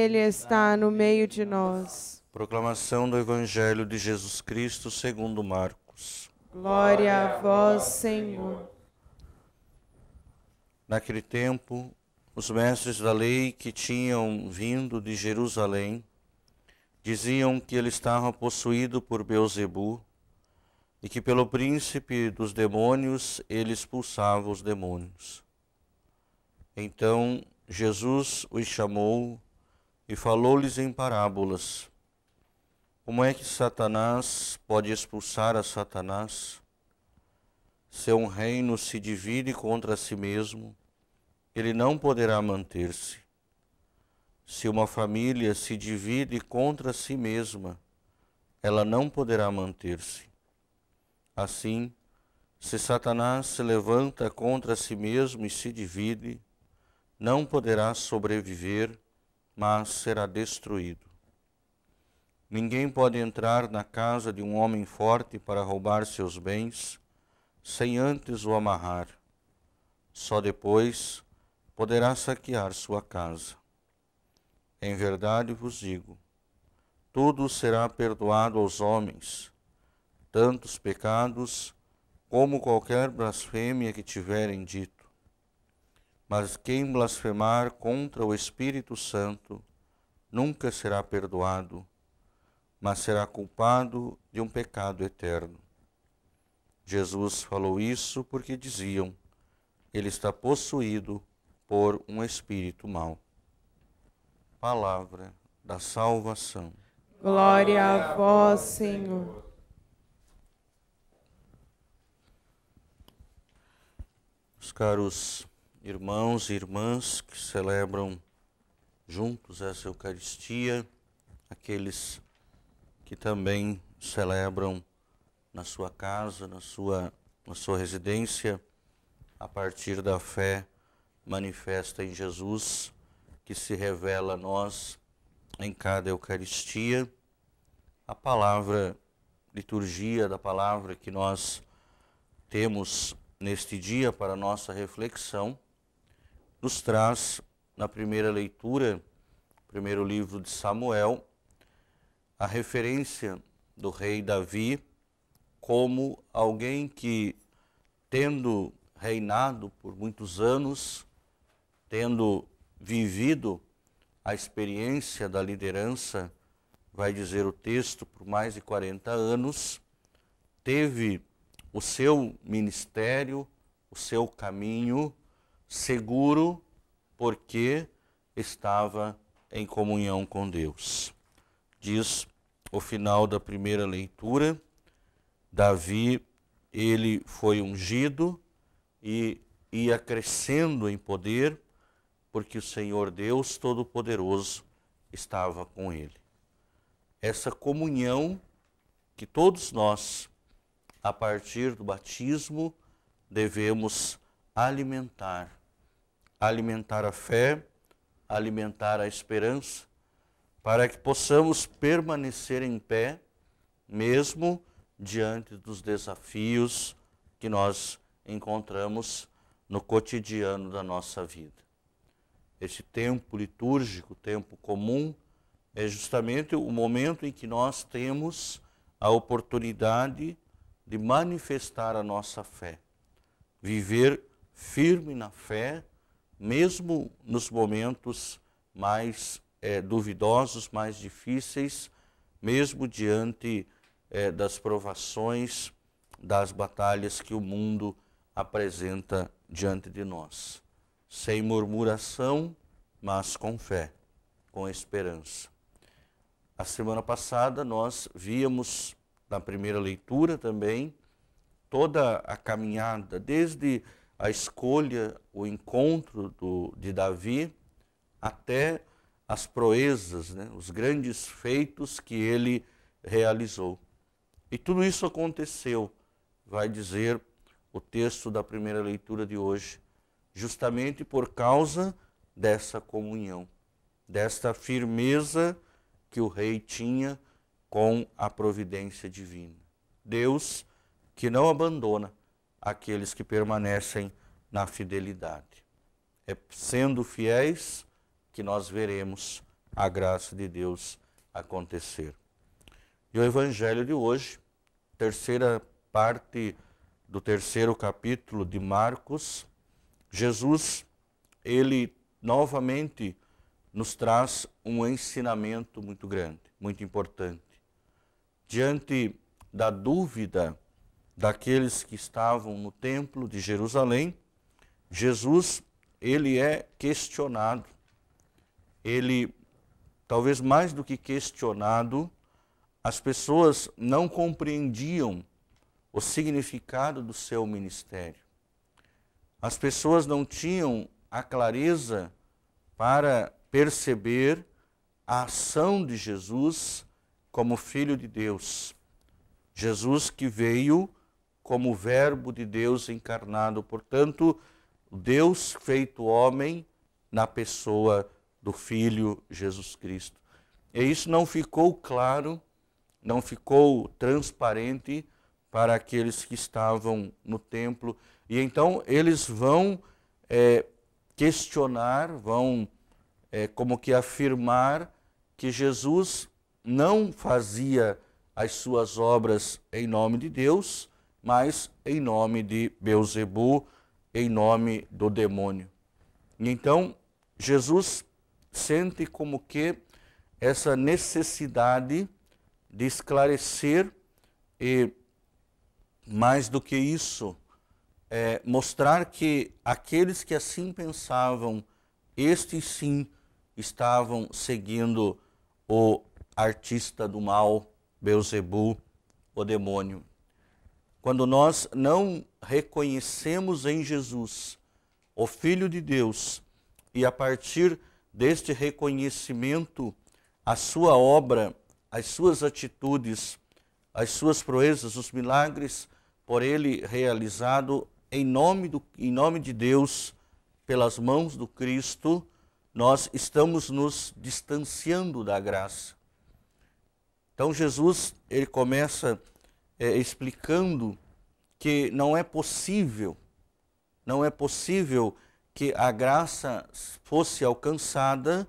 Ele está no meio de nós. Proclamação do Evangelho de Jesus Cristo segundo Marcos. Glória a vós, Senhor. Naquele tempo, os mestres da lei que tinham vindo de Jerusalém diziam que ele estava possuído por Beuzebu e que pelo príncipe dos demônios ele expulsava os demônios. Então Jesus os chamou e falou-lhes em parábolas. Como é que Satanás pode expulsar a Satanás? Se um reino se divide contra si mesmo, ele não poderá manter-se. Se uma família se divide contra si mesma, ela não poderá manter-se. Assim, se Satanás se levanta contra si mesmo e se divide, não poderá sobreviver mas será destruído. Ninguém pode entrar na casa de um homem forte para roubar seus bens, sem antes o amarrar. Só depois poderá saquear sua casa. Em verdade vos digo: tudo será perdoado aos homens, tantos pecados como qualquer blasfêmia que tiverem dito mas quem blasfemar contra o Espírito Santo nunca será perdoado, mas será culpado de um pecado eterno. Jesus falou isso porque diziam: ele está possuído por um espírito mau. Palavra da salvação. Glória a vós, Senhor. Os caros irmãos e irmãs que celebram juntos essa Eucaristia, aqueles que também celebram na sua casa, na sua, na sua residência, a partir da fé manifesta em Jesus, que se revela a nós em cada Eucaristia. A palavra, liturgia da palavra que nós temos neste dia para nossa reflexão nos traz na primeira leitura, primeiro livro de Samuel, a referência do rei Davi como alguém que, tendo reinado por muitos anos, tendo vivido a experiência da liderança, vai dizer o texto, por mais de 40 anos, teve o seu ministério, o seu caminho seguro porque estava em comunhão com Deus. Diz o final da primeira leitura, Davi, ele foi ungido e ia crescendo em poder, porque o Senhor Deus Todo-Poderoso estava com ele. Essa comunhão que todos nós, a partir do batismo, devemos alimentar alimentar a fé, alimentar a esperança, para que possamos permanecer em pé, mesmo diante dos desafios que nós encontramos no cotidiano da nossa vida. Este tempo litúrgico, tempo comum, é justamente o momento em que nós temos a oportunidade de manifestar a nossa fé, viver firme na fé, mesmo nos momentos mais é, duvidosos, mais difíceis, mesmo diante é, das provações, das batalhas que o mundo apresenta diante de nós. Sem murmuração, mas com fé, com esperança. A semana passada nós víamos, na primeira leitura também, toda a caminhada, desde a escolha, o encontro do, de Davi até as proezas, né, os grandes feitos que ele realizou. E tudo isso aconteceu, vai dizer o texto da primeira leitura de hoje, justamente por causa dessa comunhão, desta firmeza que o rei tinha com a providência divina. Deus que não abandona, aqueles que permanecem na fidelidade. É sendo fiéis que nós veremos a graça de Deus acontecer. E o evangelho de hoje, terceira parte do terceiro capítulo de Marcos, Jesus, ele novamente nos traz um ensinamento muito grande, muito importante. Diante da dúvida daqueles que estavam no templo de Jerusalém, Jesus, ele é questionado. Ele, talvez mais do que questionado, as pessoas não compreendiam o significado do seu ministério. As pessoas não tinham a clareza para perceber a ação de Jesus como Filho de Deus. Jesus que veio como o Verbo de Deus encarnado, portanto, Deus feito homem na pessoa do Filho Jesus Cristo. E isso não ficou claro, não ficou transparente para aqueles que estavam no templo. E então eles vão é, questionar, vão é, como que afirmar que Jesus não fazia as suas obras em nome de Deus, mas em nome de Beuzebu, em nome do demônio. E então, Jesus sente como que essa necessidade de esclarecer e, mais do que isso, é, mostrar que aqueles que assim pensavam, estes sim estavam seguindo o artista do mal, Beuzebu, o demônio. Quando nós não reconhecemos em Jesus o Filho de Deus e a partir deste reconhecimento, a sua obra, as suas atitudes, as suas proezas, os milagres por ele realizado em nome, do, em nome de Deus, pelas mãos do Cristo, nós estamos nos distanciando da graça. Então Jesus, ele começa é, explicando que não é possível, não é possível que a graça fosse alcançada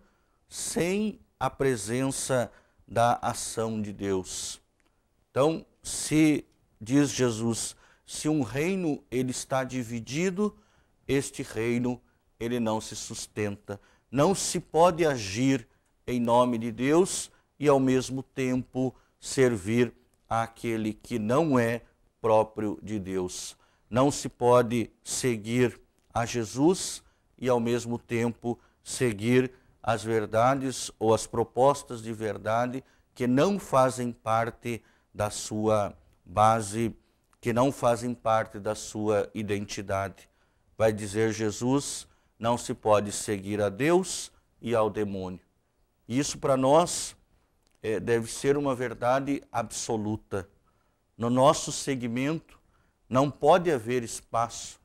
sem a presença da ação de Deus. Então, se diz Jesus, se um reino ele está dividido, este reino ele não se sustenta. Não se pode agir em nome de Deus e ao mesmo tempo servir àquele que não é próprio de Deus. Não se pode seguir a Jesus e, ao mesmo tempo, seguir as verdades ou as propostas de verdade que não fazem parte da sua base, que não fazem parte da sua identidade. Vai dizer Jesus: não se pode seguir a Deus e ao demônio. Isso para nós é, deve ser uma verdade absoluta. No nosso segmento, não pode haver espaço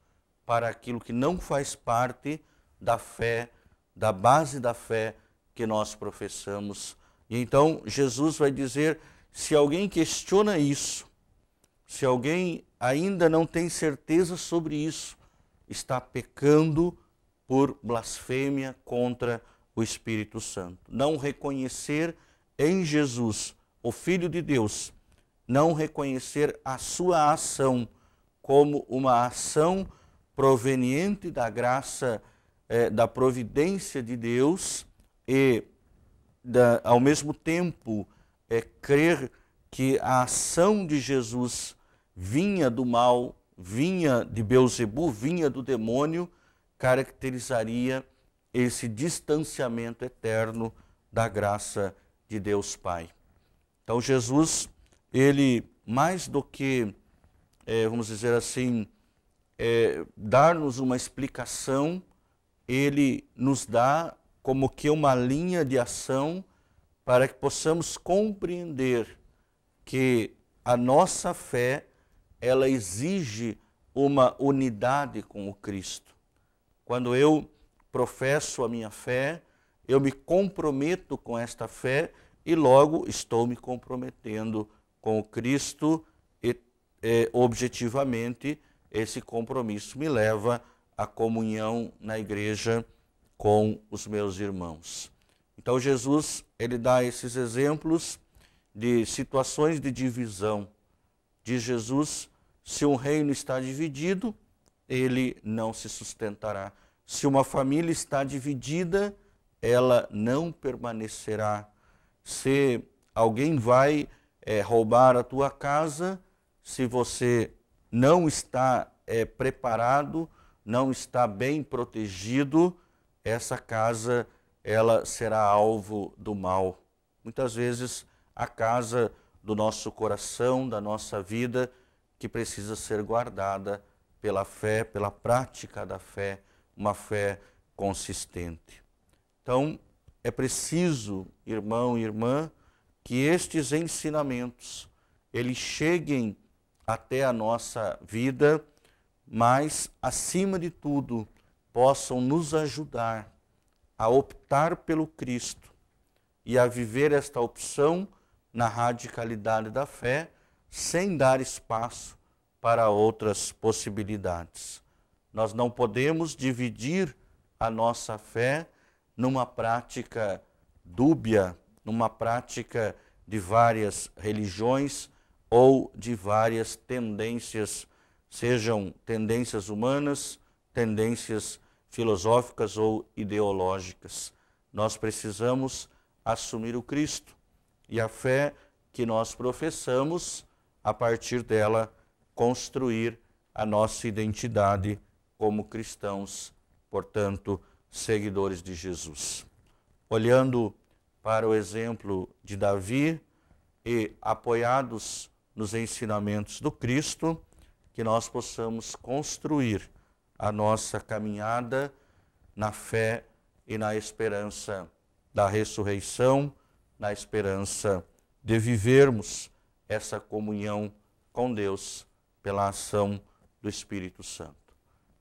para aquilo que não faz parte da fé, da base da fé que nós professamos. E então Jesus vai dizer: se alguém questiona isso, se alguém ainda não tem certeza sobre isso, está pecando por blasfêmia contra o Espírito Santo. Não reconhecer em Jesus, o Filho de Deus, não reconhecer a sua ação como uma ação proveniente da graça, eh, da providência de Deus e, da, ao mesmo tempo, é crer que a ação de Jesus vinha do mal, vinha de Beuzebu, vinha do demônio, caracterizaria esse distanciamento eterno da graça de de Deus Pai. Então Jesus, ele mais do que, é, vamos dizer assim, é, dar-nos uma explicação, ele nos dá como que uma linha de ação para que possamos compreender que a nossa fé ela exige uma unidade com o Cristo. Quando eu professo a minha fé, eu me comprometo com esta fé e logo estou me comprometendo com o Cristo e é, objetivamente esse compromisso me leva à comunhão na igreja com os meus irmãos. Então Jesus, ele dá esses exemplos de situações de divisão. Diz Jesus, se um reino está dividido, ele não se sustentará. Se uma família está dividida, ela não permanecerá. Se alguém vai é, roubar a tua casa, se você não está é, preparado, não está bem protegido, essa casa ela será alvo do mal. Muitas vezes a casa do nosso coração, da nossa vida, que precisa ser guardada pela fé, pela prática da fé, uma fé consistente. Então, é preciso, irmão e irmã, que estes ensinamentos eles cheguem até a nossa vida, mas acima de tudo possam nos ajudar a optar pelo Cristo e a viver esta opção na radicalidade da fé, sem dar espaço para outras possibilidades. Nós não podemos dividir a nossa fé numa prática dúbia, numa prática de várias religiões ou de várias tendências, sejam tendências humanas, tendências filosóficas ou ideológicas. Nós precisamos assumir o Cristo e a fé que nós professamos, a partir dela, construir a nossa identidade como cristãos. Portanto, seguidores de Jesus. Olhando para o exemplo de Davi e apoiados nos ensinamentos do Cristo, que nós possamos construir a nossa caminhada na fé e na esperança da ressurreição, na esperança de vivermos essa comunhão com Deus pela ação do Espírito Santo.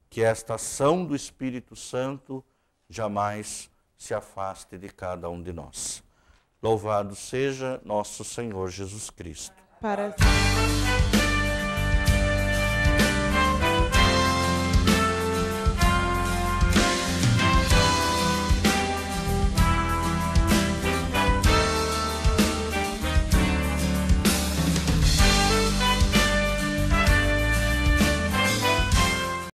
Que esta ação do Espírito Santo jamais se afaste de cada um de nós. Louvado seja nosso Senhor Jesus Cristo. Para...